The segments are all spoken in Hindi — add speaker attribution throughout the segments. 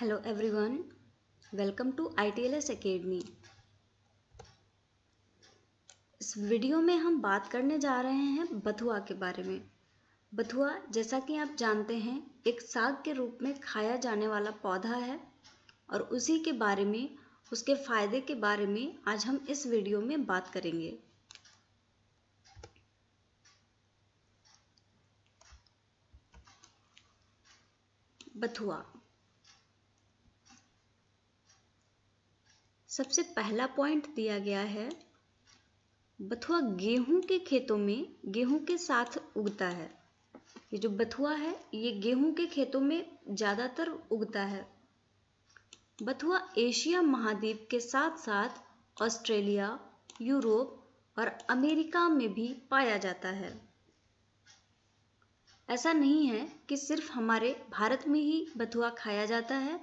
Speaker 1: Hello everyone welcome to ITLS academy इस वीडियो में हम बात करने जा रहे हैं बथुआ के बारे में बथुआ जैसा कि आप जानते हैं एक साग के रूप में खाया जाने वाला पौधा है और उसी के बारे में उसके फायदे के बारे में आज हम इस वीडियो में बात करेंगे बथुआ सबसे पहला पॉइंट दिया गया है बथुआ गेहूं के खेतों में गेहूं के साथ उगता है ये जो बथुआ है ये गेहूं के खेतों में ज़्यादातर उगता है बथुआ एशिया महाद्वीप के साथ साथ ऑस्ट्रेलिया यूरोप और अमेरिका में भी पाया जाता है ऐसा नहीं है कि सिर्फ हमारे भारत में ही बथुआ खाया जाता है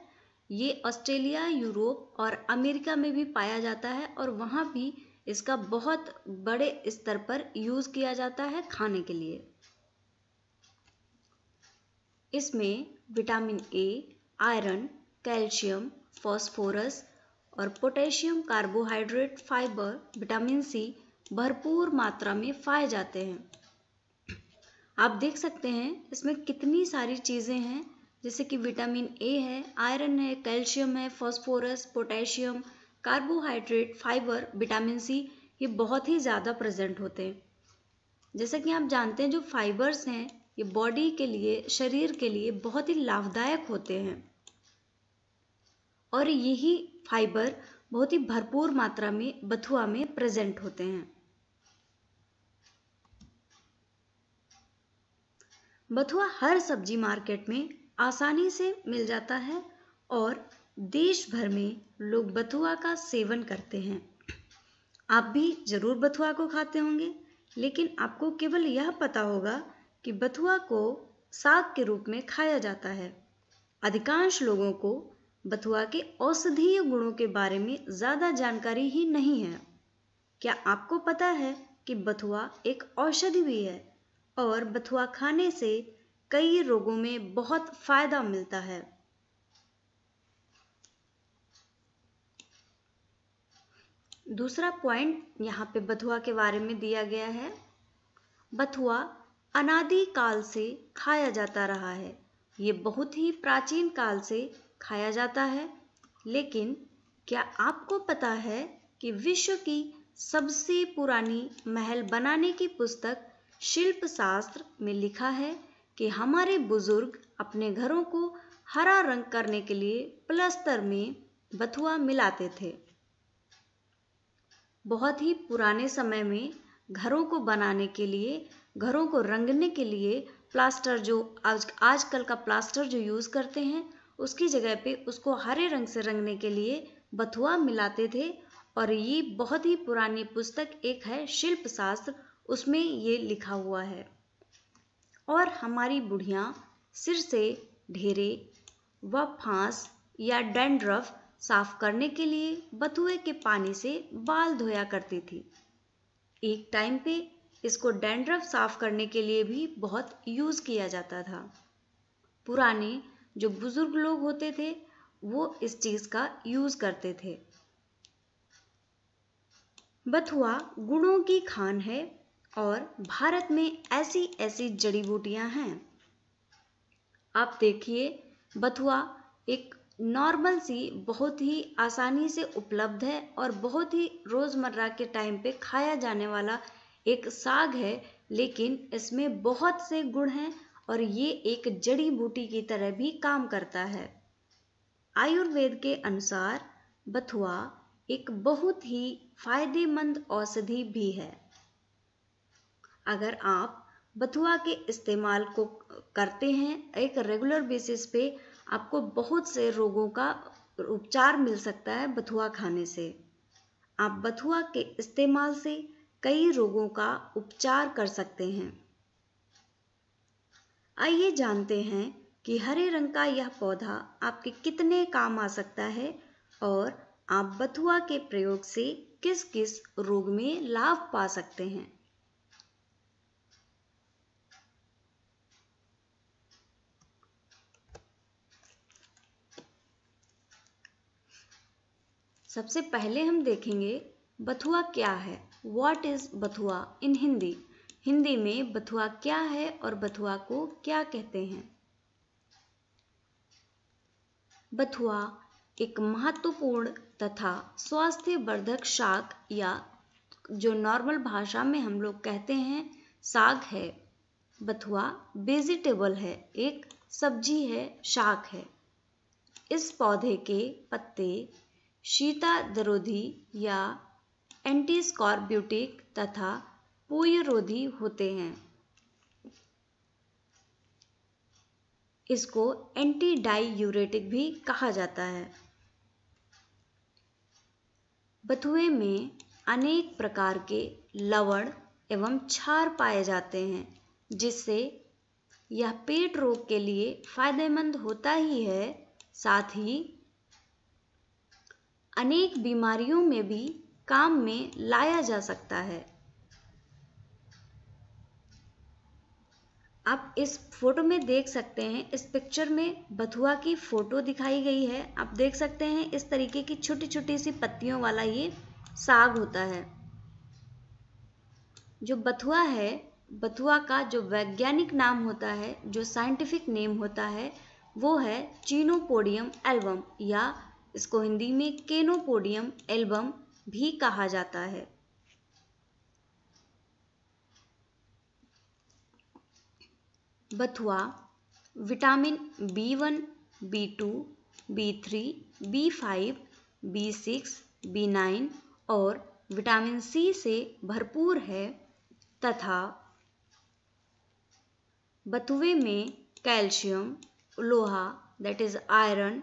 Speaker 1: ये ऑस्ट्रेलिया यूरोप और अमेरिका में भी पाया जाता है और वहाँ भी इसका बहुत बड़े स्तर पर यूज़ किया जाता है खाने के लिए इसमें vitamin A iron calcium phosphorus और potassium carbohydrate fibre vitamin C भरपूर मात्रा में पाए जाते हैं आप देख सकते हैं इसमें कितनी सारी चीज़ें हैं जैसे कि विटामिन ए है आयरन है कैल्शियम है phosphorus potassium carbohydrate fibre vitamin C ये बहुत ही ज़्यादा प्रेजेंट होते हैं जैसा कि आप जानते हैं जो फाइबर्स हैं ये बॉडी के लिए शरीर के लिए बहुत ही लाभदायक होते हैं और यही फाइबर बहुत ही भरपूर मात्रा में बथुआ में प्रेजेंट होते हैं बथुआ हर सब्जी मार्केट में आसानी से मिल जाता है और देश भर में लोग बथुआ का सेवन करते हैं आप भी ज़रूर बथुआ को खाते होंगे लेकिन आपको केवल यह पता होगा कि बथुआ को साग के रूप में खाया जाता है अधिकांश लोगों को बथुआ के औषधीय गुणों के बारे में ज़्यादा जानकारी ही नहीं है क्या आपको पता है कि बथुआ एक औषधि भी है और बथुआ खाने से कई रोगों में बहुत फायदा मिलता है दूसरा पॉइंट यहाँ पे बथुआ के बारे में दिया गया है बथुआ अनादि काल से खाया जाता रहा है ये बहुत ही प्राचीन काल से खाया जाता है लेकिन क्या आपको पता है कि विश्व की सबसे पुरानी महल बनाने की पुस्तक शिल्प शास्त्र में लिखा है कि हमारे बुजुर्ग अपने घरों को हरा रंग करने के लिए प्लस्तर में बथुआ मिलाते थे बहुत ही पुराने समय में घरों को बनाने के लिए घरों को रंगने के लिए प्लास्टर जो आज आजकल का प्लास्टर जो यूज़ करते हैं उसकी जगह पे उसको हरे रंग से रंगने के लिए बथुआ मिलाते थे और ये बहुत ही पुरानी पुस्तक एक है शिल्प शास्त्र उसमें ये लिखा हुआ है और हमारी बुढ़िया सिर से ढेरे व फांस या डेंड्रफ साफ करने के लिए बथुए के पानी से बाल धोया करती थी एक टाइम पे इसको डैंड्रफ साफ करने के लिए भी बहुत यूज़ किया जाता था पुराने जो बुज़ुर्ग लोग होते थे वो इस चीज़ का यूज़ करते थे बथुआ गुणों की खान है और भारत में ऐसी ऐसी जड़ी बूटियां हैं आप देखिए बथुआ एक नॉर्मल सी बहुत ही आसानी से उपलब्ध है और बहुत ही रोज़मर्रा के टाइम पे खाया जाने वाला एक साग है लेकिन इसमें बहुत से गुण हैं और ये एक जड़ी बूटी की तरह भी काम करता है आयुर्वेद के अनुसार बथुआ एक बहुत ही फायदेमंद औषधि भी है अगर आप बथुआ के इस्तेमाल को करते हैं एक रेगुलर बेसिस पे आपको बहुत से रोगों का उपचार मिल सकता है बथुआ खाने से आप बथुआ के इस्तेमाल से कई रोगों का उपचार कर सकते हैं आइए जानते हैं कि हरे रंग का यह पौधा आपके कितने काम आ सकता है और आप बथुआ के प्रयोग से किस किस रोग में लाभ पा सकते हैं सबसे पहले हम देखेंगे बथुआ क्या है वॉट इज बथुआ इन हिंदी हिंदी में बथुआ क्या है और बथुआ को क्या कहते हैं बथुआ एक महत्वपूर्ण तथा वर्धक शाक या जो नॉर्मल भाषा में हम लोग कहते हैं साग है बथुआ वेजिटेबल है एक सब्जी है शाक है इस पौधे के पत्ते शीतादरोधी या एंटीस्कॉर्ब्यूटिक तथा पूयरोधी होते हैं इसको एंटी डाईयूरेटिक भी कहा जाता है बथुए में अनेक प्रकार के लवण एवं क्षार पाए जाते हैं जिससे यह पेट रोग के लिए फायदेमंद होता ही है साथ ही अनेक बीमारियों में भी काम में लाया जा सकता है आप इस फोटो में देख सकते हैं इस पिक्चर में बथुआ की फोटो दिखाई गई है आप देख सकते हैं इस तरीके की छोटी छोटी सी पत्तियों वाला ये साग होता है जो बथुआ है बथुआ का जो वैज्ञानिक नाम होता है जो साइंटिफिक नेम होता है वो है चीनोपोडियम एल्बम या इसको हिंदी में केनोपोडियम एल्बम भी कहा जाता है बथुआ vitamin B one B two B three B five B six B nine और विटामिन सी से भरपूर है तथा बथुए में कैल्शियम लोहा that is iron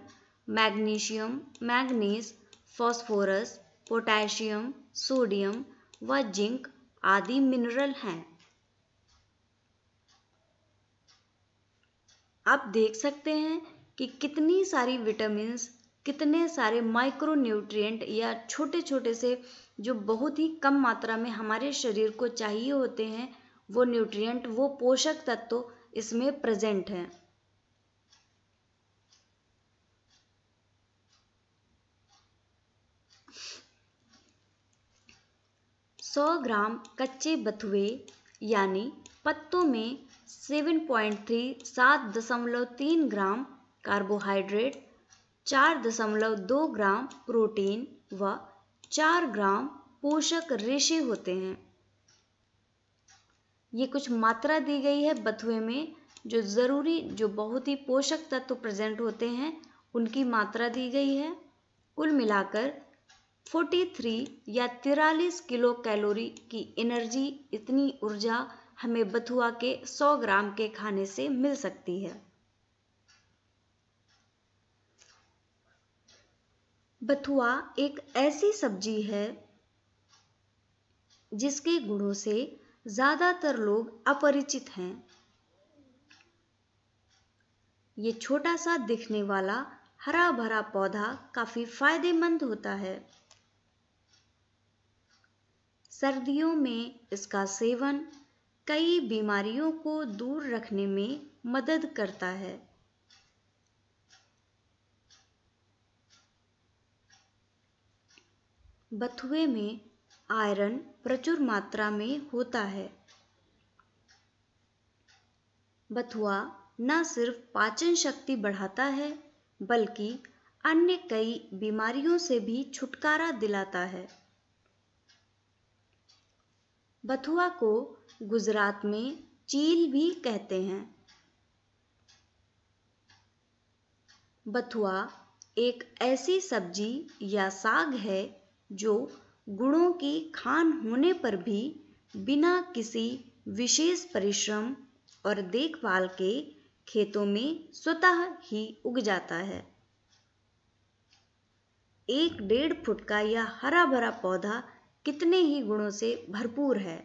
Speaker 1: magnesium manganese phosphorus potassium sodium व जिंक आदि मिनरल हैं आप देख सकते हैं कि कितनी सारी विटामिन कितने सारे माइक्रो न्यूट्रियट या छोटे छोटे से जो बहुत ही कम मात्रा में हमारे शरीर को चाहिए होते हैं वो न्यूट्रिएंट वो पोषक तत्व इसमें प्रेजेंट हैं 100 ग्राम कच्चे बथुए यानी पत्तों में 7.3 सात दशमलव तीन ग्राम कार्बोहाइड्रेट चार दशमलव दो ग्राम प्रोटीन व चार ग्राम पोषक रेशे होते हैं ये कुछ मात्रा दी गई है बथुए में जो ज़रूरी जो बहुत ही पोषक तत्व प्रेजेंट होते हैं उनकी मात्रा दी गई है कुल मिलाकर 43 या तिरालीस किलो कैलोरी की एनर्जी इतनी ऊर्जा हमें बथुआ के 100 ग्राम के खाने से मिल सकती है बथुआ एक ऐसी सब्जी है जिसके गुणों से ज्यादातर लोग अपरिचित हैं ये छोटा सा दिखने वाला हरा भरा पौधा काफी फायदेमंद होता है सर्दियों में इसका सेवन कई बीमारियों को दूर रखने में मदद करता है बथुए में आयरन प्रचुर मात्रा में होता है बथुआ न सिर्फ पाचन शक्ति बढ़ाता है बल्कि अन्य कई बीमारियों से भी छुटकारा दिलाता है बथुआ को गुजरात में चील भी कहते हैं बथुआ एक ऐसी सब्जी या साग है जो गुड़ों की खान होने पर भी बिना किसी विशेष परिश्रम और देखभाल के खेतों में स्वतः ही उग जाता है एक डेढ़ फुट का यह हरा भरा पौधा कितने ही गुणों से भरपूर है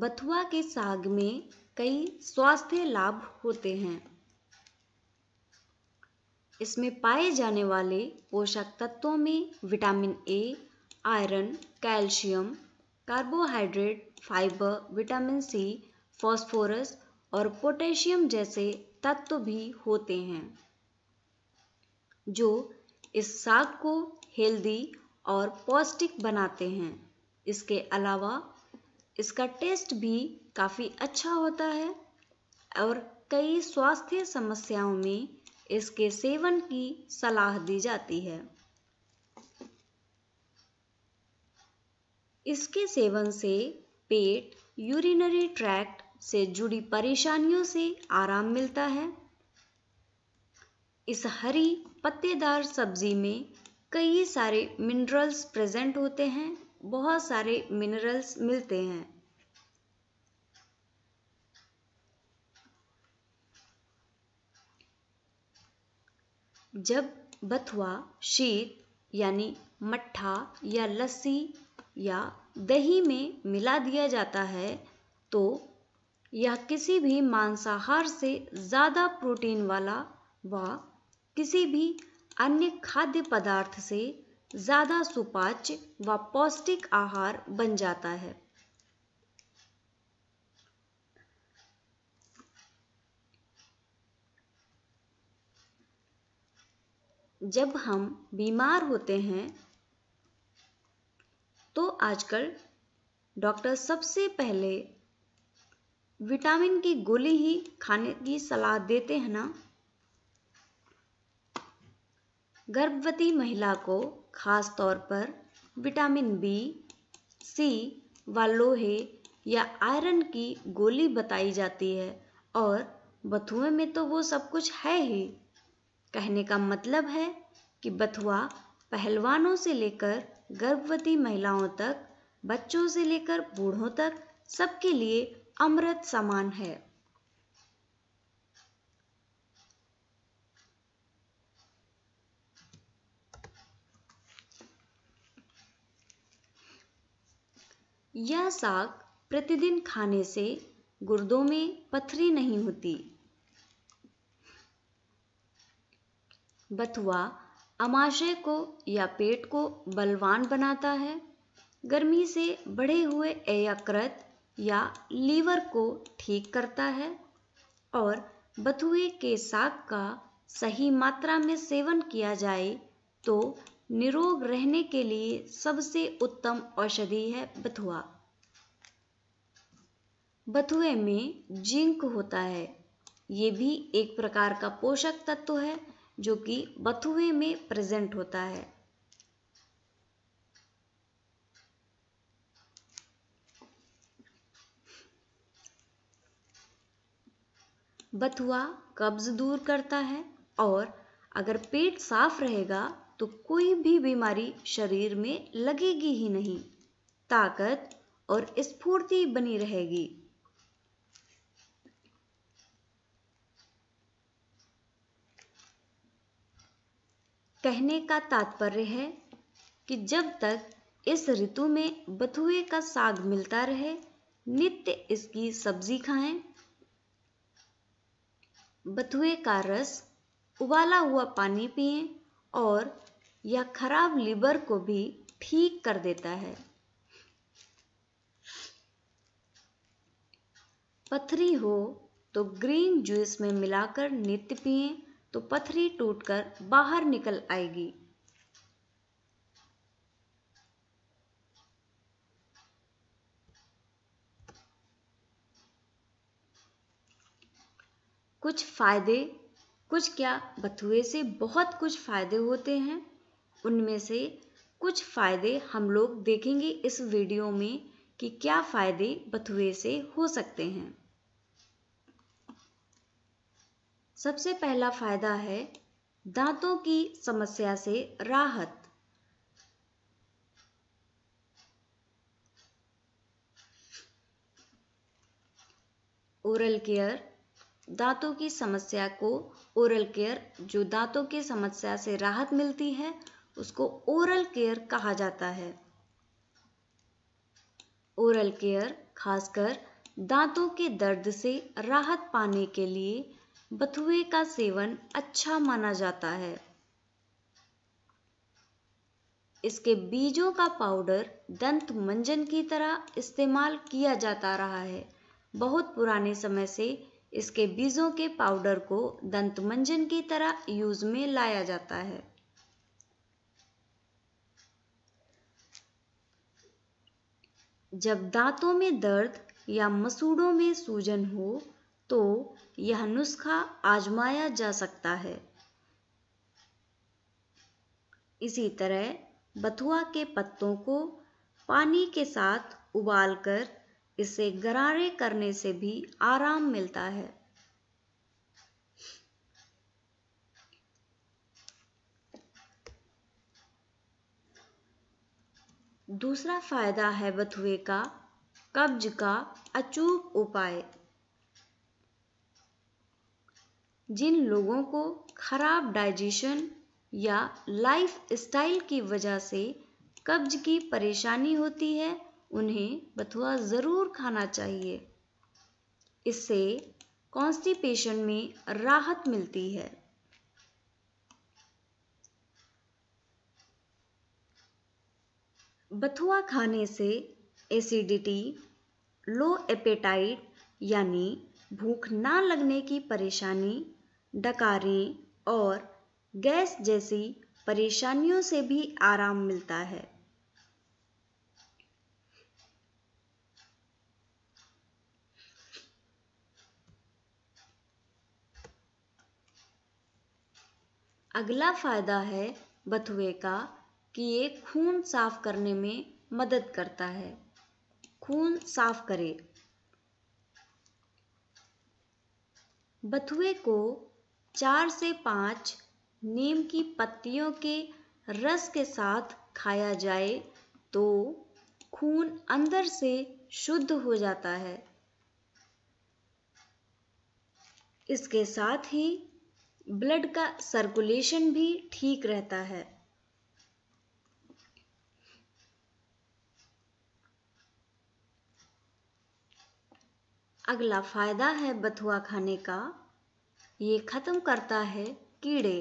Speaker 1: बथुआ के साग में कई स्वास्थ्य लाभ होते हैं इसमें पाए जाने वाले पोषक तत्वों में vitamin A iron calcium carbohydrate fibre vitamin C phosphorus और पोटेशियम जैसे तत्व भी होते हैं जो इस साग को हेल्दी और पौष्टिक बनाते हैं इसके अलावा इसका टेस्ट भी काफ़ी अच्छा होता है और कई स्वास्थ्य समस्याओं में इसके सेवन की सलाह दी जाती है इसके सेवन से पेट यूरिनरी ट्रैक्ट से जुड़ी परेशानियों से आराम मिलता है इस हरी पत्तेदार सब्जी में कई सारे मिनरल्स प्रेजेंट होते हैं बहुत सारे मिनरल्स मिलते हैं जब बथुआ शीत यानी मट्ठा या लस्सी या दही में मिला दिया जाता है तो यह किसी भी मांसाहार से ज़्यादा प्रोटीन वाला व किसी भी अन्य खाद्य पदार्थ से ज़्यादा सुपाच्य व पौष्टिक आहार बन जाता है जब हम बीमार होते हैं तो आजकल डॉक्टर सबसे पहले विटामिन की गोली ही खाने की सलाह देते हैं ना गर्भवती महिला को खास तौर पर विटामिन बी सी व लोहे या आयरन की गोली बताई जाती है और बथुए में तो वो सब कुछ है ही कहने का मतलब है कि बथुआ पहलवानों से लेकर गर्भवती महिलाओं तक बच्चों से लेकर बूढ़ों तक सबके लिए अमृत समान है यह साग प्रतिदिन खाने से गुर्दों में पथरी नहीं होती बथुआ अमाशय को या पेट को बलवान बनाता है गर्मी से बढ़े हुए एयकृत या लीवर को ठीक करता है और बथुए के साग का सही मात्रा में सेवन किया जाए तो निरोग रहने के लिए सबसे उत्तम औषधि है बथुआ बथुए में जिंक होता है ये भी एक प्रकार का पोषक तत्व है जो कि बथुए में प्रेजेंट होता है बथुआ कब्ज दूर करता है और अगर पेट साफ रहेगा तो कोई भी बीमारी शरीर में लगेगी ही नहीं ताकत और स्फूर्ति बनी रहेगी कहने का तात्पर्य है कि जब तक इस ऋतु में बथुए का साग मिलता रहे नित्य इसकी सब्जी खाएं। बथुए का रस उबाला हुआ पानी पिए और यह खराब लीवर को भी ठीक कर देता है पथरी हो तो ग्रीन जूस में मिलाकर नित्य पिए तो पथरी टूटकर बाहर निकल आएगी कुछ फायदे कुछ क्या बथुए से बहुत कुछ फायदे होते हैं उनमें से कुछ फायदे हम लोग देखेंगे इस वीडियो में कि क्या फायदे बथुए से हो सकते हैं सबसे पहला फायदा है दांतों की समस्या से राहत ओरल केयर दांतों की समस्या को ओरल केयर जो दांतों की समस्या से राहत मिलती है उसको ओरल केयर कहा जाता है ओरल केयर खासकर दांतों के दर्द से राहत पाने के लिए बथुए का सेवन अच्छा माना जाता है इसके बीजों का पाउडर दंत मंजन की तरह इस्तेमाल किया जाता रहा है बहुत पुराने समय से इसके बीजों के पाउडर को दंत मंजन की तरह यूज में लाया जाता है जब दांतों में दर्द या मसूड़ों में सूजन हो तो यह नुस्खा आजमाया जा सकता है इसी तरह बथुआ के पत्तों को पानी के साथ उबालकर इसे गरारे करने से भी आराम मिलता है दूसरा फायदा है बथुए का कब्ज का अचूक उपाय जिन लोगों को खराब डाइजेशन या लाइफ स्टाइल की वजह से कब्ज की परेशानी होती है उन्हें बथुआ ज़रूर खाना चाहिए इससे कॉन्स्टिपेशन में राहत मिलती है बथुआ खाने से एसिडिटी लो एपेटाइट यानी भूख ना लगने की परेशानी डकारें और गैस जैसी परेशानियों से भी आराम मिलता है अगला फायदा है बथुए का कि ये खून साफ करने में मदद करता है खून साफ करे बथुए को चार से पाँच नीम की पत्तियों के रस के साथ खाया जाए तो खून अंदर से शुद्ध हो जाता है इसके साथ ही ब्लड का सर्कुलेशन भी ठीक रहता है अगला फायदा है बथुआ खाने का ये खत्म करता है कीड़े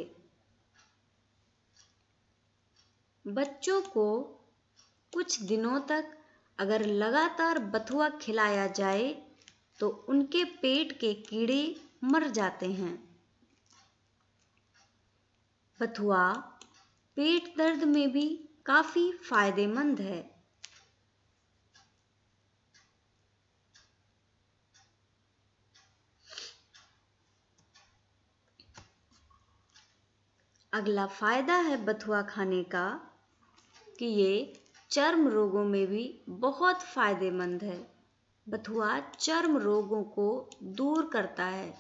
Speaker 1: बच्चों को कुछ दिनों तक अगर लगातार बथुआ खिलाया जाए तो उनके पेट के कीड़े मर जाते हैं बथुआ पेट दर्द में भी काफ़ी फायदेमंद है अगला फ़ायदा है बथुआ खाने का कि ये चर्म रोगों में भी बहुत फ़ायदेमंद है बथुआ चर्म रोगों को दूर करता है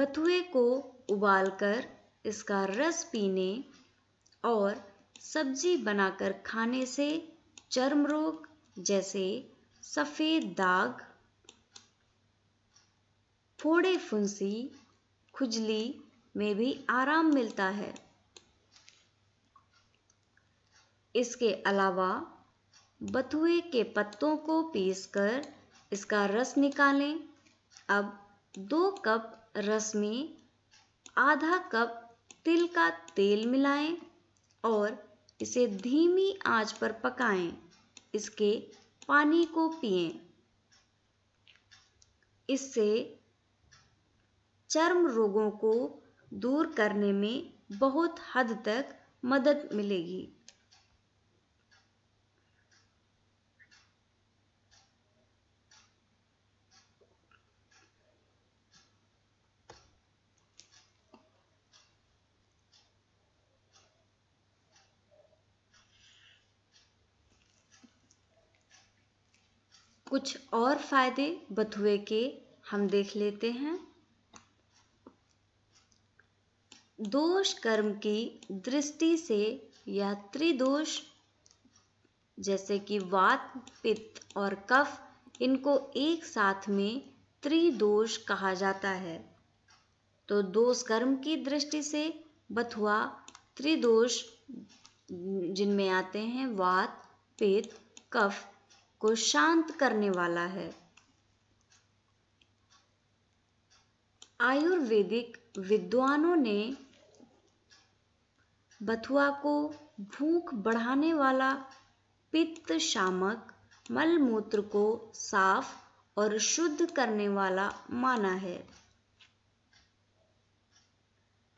Speaker 1: बथुए को उबालकर इसका रस पीने और सब्जी बनाकर खाने से चर्म रोग जैसे सफ़ेद दाग फोड़े फुंसी खुजली में भी आराम मिलता है इसके अलावा बथुए के पत्तों को पीसकर इसका रस निकालें अब दो कप रस में आधा कप तिल का तेल मिलाएं और इसे धीमी आंच पर पकाएं। इसके पानी को पिएं। इससे चर्म रोगों को दूर करने में बहुत हद तक मदद मिलेगी कुछ और फायदे बथुए के हम देख लेते हैं दोष कर्म की दृष्टि से यह त्रिदोष जैसे कि वात पित्त और कफ इनको एक साथ में त्रिदोष कहा जाता है तो दोष कर्म की दृष्टि से बथुआ त्रिदोष जिनमें आते हैं वात पित्त कफ को शांत करने वाला है आयुर्वेदिक विद्वानों ने बथुआ को भूख बढ़ाने वाला पित्त शामक मलमूत्र को साफ और शुद्ध करने वाला माना है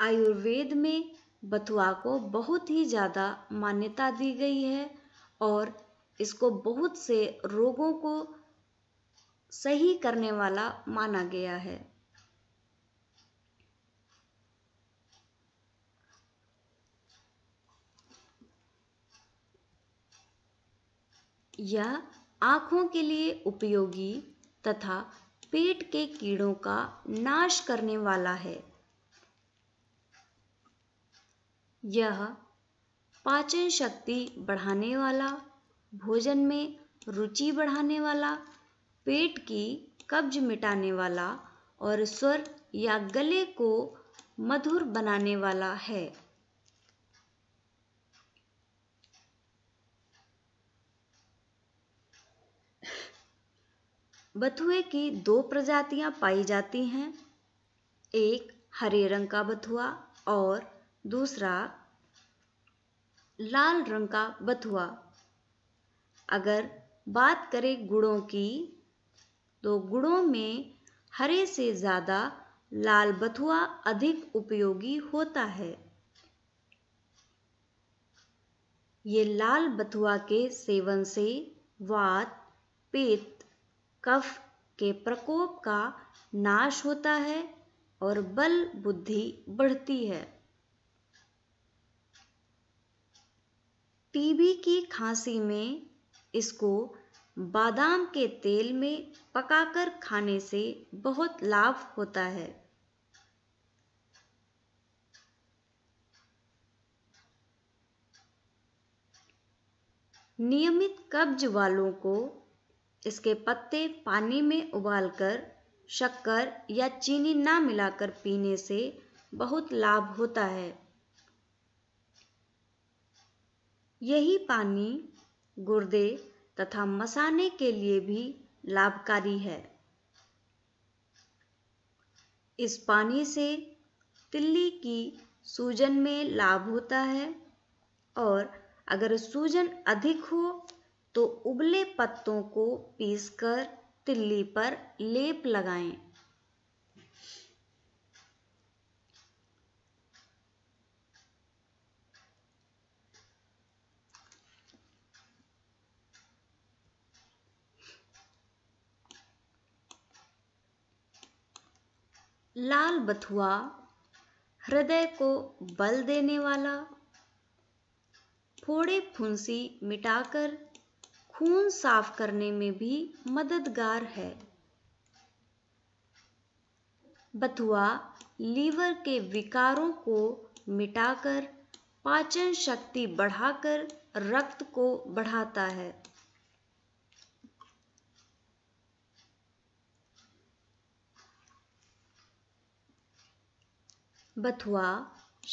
Speaker 1: आयुर्वेद में बथुआ को बहुत ही ज़्यादा मान्यता दी गई है और इसको बहुत से रोगों को सही करने वाला माना गया है यह आँखों के लिए उपयोगी तथा पेट के कीड़ों का नाश करने वाला है यह पाचन शक्ति बढ़ाने वाला भोजन में रुचि बढ़ाने वाला पेट की कब्ज मिटाने वाला और स्वर या गले को मधुर बनाने वाला है बथुए की दो प्रजातियां पाई जाती हैं एक हरे रंग का बथुआ और दूसरा लाल रंग का बथुआ अगर बात करें गुड़ों की तो गुड़ों में हरे से ज़्यादा लाल बथुआ अधिक उपयोगी होता है ये लाल बथुआ के सेवन से वात पेट कफ के प्रकोप का नाश होता है और बल बुद्धि बढ़ती है टीबी की खांसी में इसको बादाम के तेल में पकाकर खाने से बहुत लाभ होता है नियमित कब्ज वालों को इसके पत्ते पानी में उबालकर शक्कर या चीनी ना मिलाकर पीने से बहुत लाभ होता है यही पानी गुर्दे तथा मसाने के लिए भी लाभकारी है इस पानी से तिल्ली की सूजन में लाभ होता है और अगर सूजन अधिक हो तो उबले पत्तों को पीसकर तिल्ली पर लेप लगाएं। लाल बथुआ हृदय को बल देने वाला फोड़े फुंसी मिटाकर खून साफ करने में भी मददगार है बथुआ लीवर के विकारों को मिटाकर पाचन शक्ति बढ़ाकर रक्त को बढ़ाता है बथुआ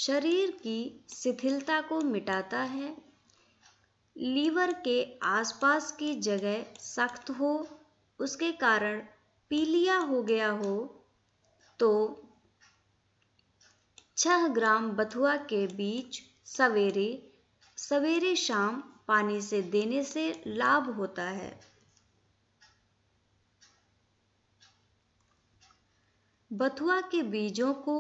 Speaker 1: शरीर की शिथिलता को मिटाता है लीवर के आसपास की जगह सख्त हो उसके कारण पीलिया हो गया हो तो छह ग्राम बथुआ के बीच सवेरे सवेरे शाम पानी से देने से लाभ होता है बथुआ के बीजों को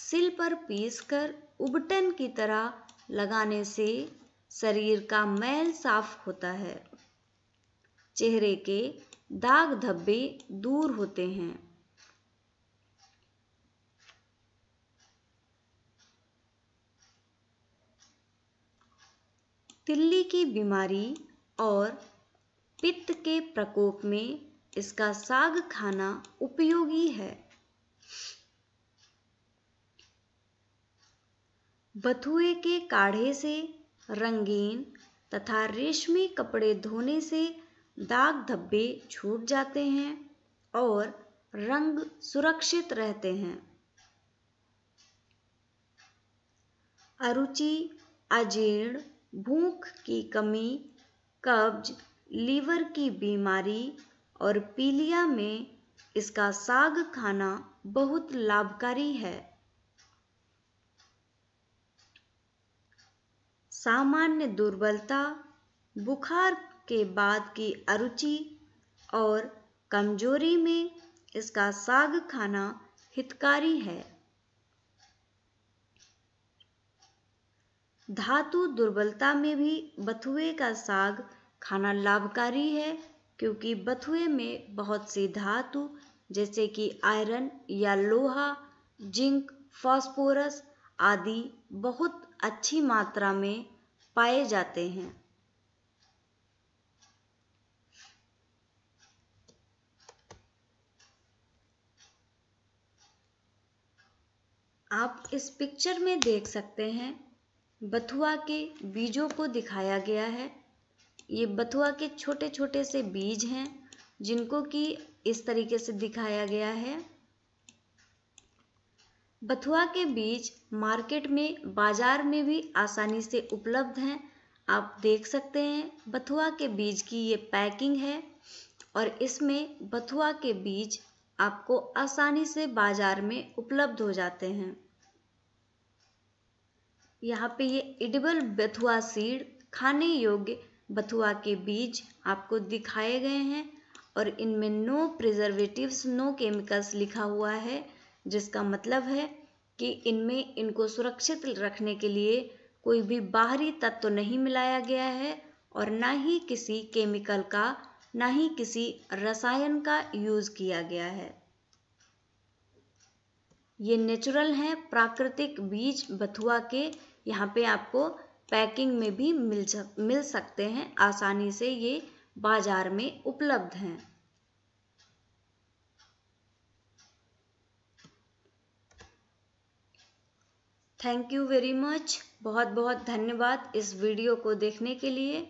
Speaker 1: सिल पर पीसकर उबटन की तरह लगाने से शरीर का मैल साफ होता है चेहरे के दाग धब्बे दूर होते हैं तिल्ली की बीमारी और पित्त के प्रकोप में इसका साग खाना उपयोगी है बथुए के काढ़े से रंगीन तथा रेशमी कपड़े धोने से दाग धब्बे छूट जाते हैं और रंग सुरक्षित रहते हैं अरुचि अजीर्ण भूख की कमी कब्ज लीवर की बीमारी और पीलिया में इसका साग खाना बहुत लाभकारी है सामान्य दुर्बलता बुखार के बाद की अरुचि और कमजोरी में इसका साग खाना हितकारी है धातु दुर्बलता में भी बथुए का साग खाना लाभकारी है क्योंकि बथुए में बहुत सी धातु जैसे कि आयरन या लोहा जिंक फॉस्फोरस आदि बहुत अच्छी मात्रा में पाए जाते हैं आप इस पिक्चर में देख सकते हैं बथुआ के बीजों को दिखाया गया है ये बथुआ के छोटे छोटे से बीज हैं जिनको कि इस तरीके से दिखाया गया है बथुआ के बीज मार्केट में बाजार में भी आसानी से उपलब्ध हैं आप देख सकते हैं बथुआ के बीज की ये पैकिंग है और इसमें बथुआ के बीज आपको आसानी से बाजार में उपलब्ध हो जाते हैं यहाँ पे ये इडिबल बथुआ सीड खाने योग्य बथुआ के बीज आपको दिखाए गए हैं और इनमें नो प्रिजर्वेटिव्स नो केमिकल्स लिखा हुआ है जिसका मतलब है कि इनमें इनको सुरक्षित रखने के लिए कोई भी बाहरी तत्व तो नहीं मिलाया गया है और ना ही किसी केमिकल का ना ही किसी रसायन का यूज किया गया है ये नेचुरल हैं प्राकृतिक बीज बथुआ के यहाँ पे आपको पैकिंग में भी मिल मिल सकते हैं आसानी से ये बाजार में उपलब्ध हैं थैंक यू वेरी मच बहुत बहुत धन्यवाद इस वीडियो को देखने के लिए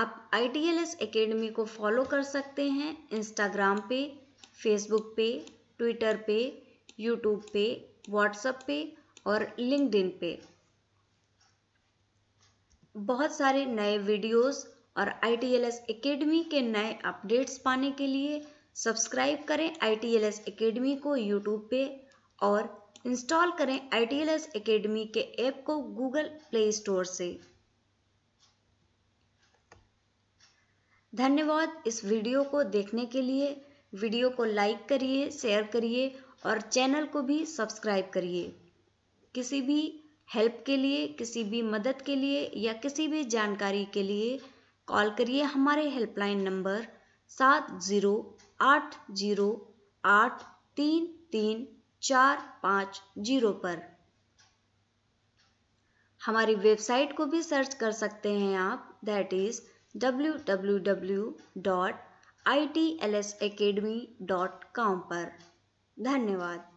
Speaker 1: आप I T L S academy को फॉलो कर सकते हैं इंस्टाग्राम पे फेसबुक पे ट्विटर पे यूट्यूब पे व्हाट्सएप पे और लिंक्डइन पे बहुत सारे नए वीडियोस और I T L S academy के नए अपडेट्स पाने के लिए सब्सक्राइब करें I T L S academy को यूट्यूब पे और इंस्टॉल करें आई टी एल एस के ऐप को गूगल प्ले स्टोर से धन्यवाद इस वीडियो को देखने के लिए वीडियो को लाइक करिए शेयर करिए और चैनल को भी सब्सक्राइब करिए किसी भी हेल्प के लिए किसी भी मदद के लिए या किसी भी जानकारी के लिए कॉल करिए हमारे हेल्पलाइन नंबर सात ज़ीरो आठ जीरो आठ तीन तीन चार पाँच जीरो पर हमारी वेबसाइट को भी सर्च कर सकते हैं आप that is W W W dot I T L S dot com पर धन्यवाद